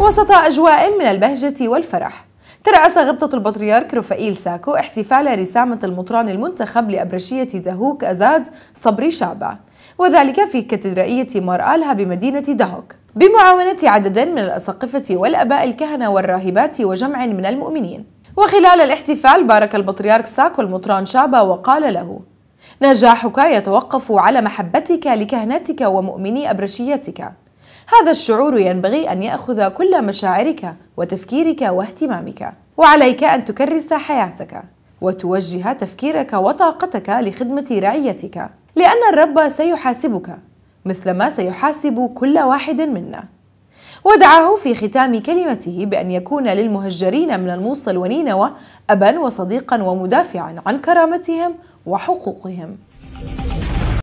وسط أجواء من البهجة والفرح ترأس غبطة البطريرك رفائيل ساكو احتفال رسامة المطران المنتخب لأبرشية دهوك أزاد صبري شعبة وذلك في كاتدرائية مار آلها بمدينة دهوك بمعاونة عدد من الأساقفة والأباء الكهنة والراهبات وجمع من المؤمنين وخلال الاحتفال بارك البطريرك ساكو المطران شابة وقال له نجاحك يتوقف على محبتك لكهنتك ومؤمني أبرشيتك هذا الشعور ينبغي أن يأخذ كل مشاعرك وتفكيرك واهتمامك وعليك أن تكرس حياتك وتوجه تفكيرك وطاقتك لخدمة رعيتك لأن الرب سيحاسبك مثلما سيحاسب كل واحد منا ودعاه في ختام كلمته بأن يكون للمهجرين من الموصل ونينوى أبا وصديقا ومدافعا عن كرامتهم وحقوقهم